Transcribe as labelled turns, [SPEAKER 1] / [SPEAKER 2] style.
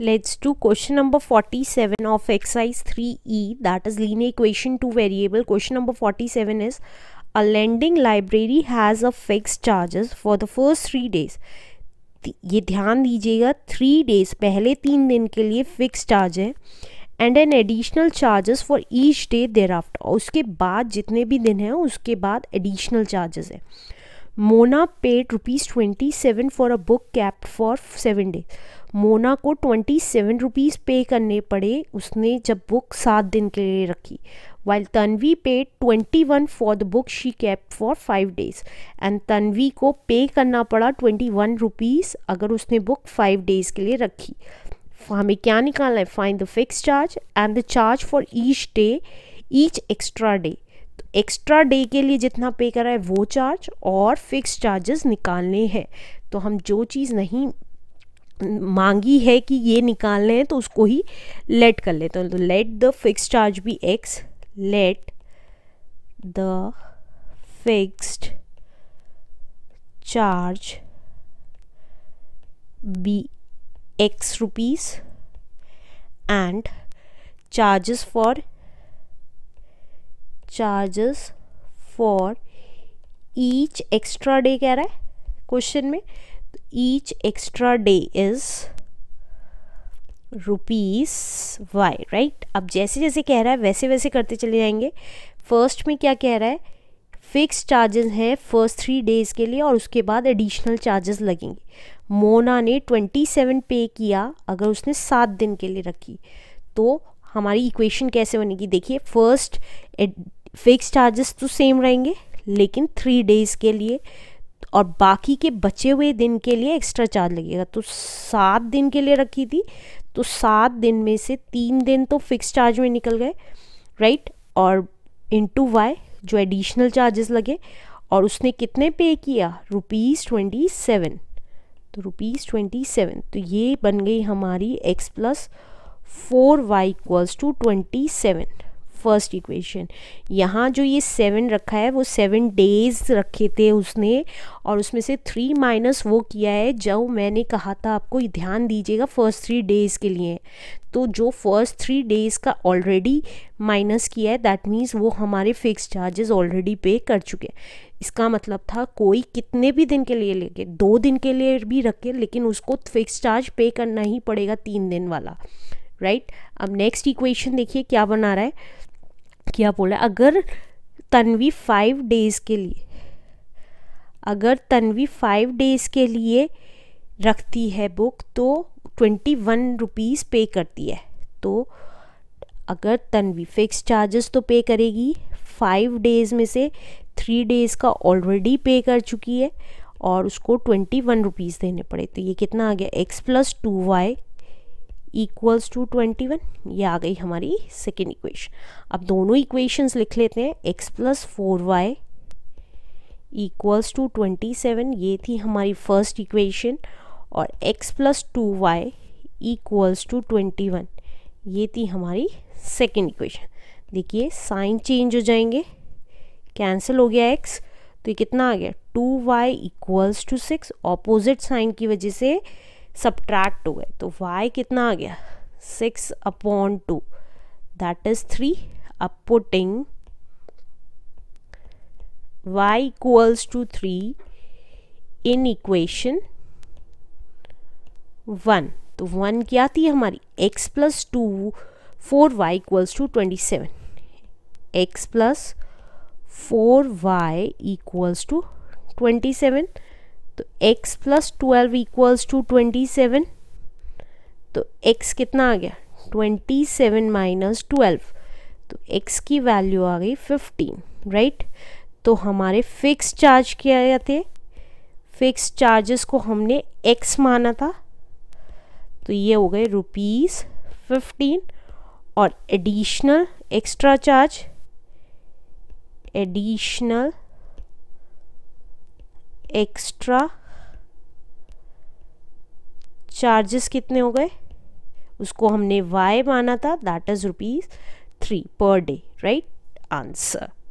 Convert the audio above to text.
[SPEAKER 1] Let's do question number 47 of exercise 3E that is linear equation 2 variable. Question number 47 is a lending library has a fixed charges for the first three days. ये ध्यान दीजिएगा three days पहले तीन दिन के लिए fix charge है and an additional charges for each day thereafter उसके बाद जितने भी दिन हैं उसके बाद एडिशनल चार्जेस है Mona paid rupees twenty seven for a book kept for seven day Mona को ट्वेंटी सेवन रुपीज़ पे करने पड़े उसने जब बुक सात दिन के लिए रखी while Tanvi paid twenty one for the book she kept for five days and Tanvi को पे करना पड़ा ट्वेंटी वन रुपीज़ अगर उसने बुक फाइव डेज़ के लिए रखी हमें क्या निकालना है find the fix charge and the charge for each day each extra day तो एक्स्ट्रा डे के लिए जितना पे करा है वो चार्ज और फिक्स चार्जेस निकालने हैं तो हम जो चीज़ नहीं मांगी है कि ये निकालने हैं तो उसको ही लेट कर लेते हैं तो let the fix charge be x let the fixed charge be x rupees and charges for charges for each extra day कह रहा है क्वेश्चन में each extra day is rupees y right अब जैसे जैसे कह रहा है वैसे वैसे करते चले जाएंगे फर्स्ट में क्या कह रहा है फिक्स चार्जेस हैं फर्स्ट थ्री डेज़ के लिए और उसके बाद एडिशनल चार्जेस लगेंगे मोना ने ट्वेंटी सेवन पे किया अगर उसने सात दिन के लिए रखी तो हमारी इक्वेशन कैसे बनेगी देखिए फर्स्ट फिक्स चार्जेस तो सेम रहेंगे लेकिन थ्री डेज़ के लिए और बाकी के बचे हुए दिन के लिए एक्स्ट्रा चार्ज लगेगा तो सात दिन के लिए रखी थी तो सात दिन में से तीन दिन तो फिक्स चार्ज में निकल गए राइट और इन टू वाई जो एडिशनल चार्जेस लगे और उसने कितने पे किया रुपीज़ ट्वेंटी सेवन तो रुपीज़ ट्वेंटी सेवन तो ये बन गई हमारी x plus four y equals to twenty seven first equation यहाँ जो ये सेवन रखा है वो सेवन डेज रखे थे उसने और उसमें से थ्री माइनस वो किया है जब मैंने कहा था आपको ध्यान दीजिएगा फर्स्ट थ्री डेज़ के लिए तो जो फर्स्ट थ्री डेज़ का ऑलरेडी माइनस किया है दैट मीन्स वो हमारे फिक्स चार्जेस ऑलरेडी पे कर चुके हैं इसका मतलब था कोई कितने भी दिन के लिए लेके दो दिन के लिए भी रखे लेकिन उसको फिक्स चार्ज पे करना ही पड़ेगा तीन दिन वाला राइट right? अब नेक्स्ट इक्वेशन देखिए क्या बना रहा है क्या बोला अगर तन्वी फाइव डेज़ के लिए अगर तन्वी फाइव डेज़ के लिए रखती है बुक तो ट्वेंटी वन रुपीज़ पे करती है तो अगर तन्वी फिक्स चार्जेस तो पे करेगी फाइव डेज़ में से थ्री डेज़ का ऑलरेडी पे कर चुकी है और उसको ट्वेंटी वन रुपीज़ देने पड़े तो ये कितना आ गया x plus two y equals to twenty one ये आ गई हमारी सेकेंड इक्वेशन अब दोनों इक्वेशंस लिख लेते हैं x plus four y equals to twenty seven ये थी हमारी फर्स्ट इक्वेशन और x plus two y equals to twenty one ये थी हमारी सेकेंड इक्वेशन देखिए साइन चेंज हो जाएंगे कैंसिल हो गया एक्स तो ये कितना आ गया two y equals to six opposite sign की वजह से सब्ट्रैक्ट हो गए तो वाई कितना आ गया six upon two that is three अब putting y equals to three in equation one तो वन क्या थी हमारी x plus two four y equals to twenty seven x plus four y equals to twenty seven तो x plus twelve equals to twenty seven तो x कितना आ गया twenty seven minus twelve तो x की वैल्यू आ गई fifteen right तो हमारे फिक्स चार्ज क्या थे फिक्स चार्जेस को हमने x माना था तो ये हो गए रुपीज़ फिफ्टीन और additional extra charge additional extra charges कितने हो गए उसको हमने वाई माना था that is rupees three per day right answer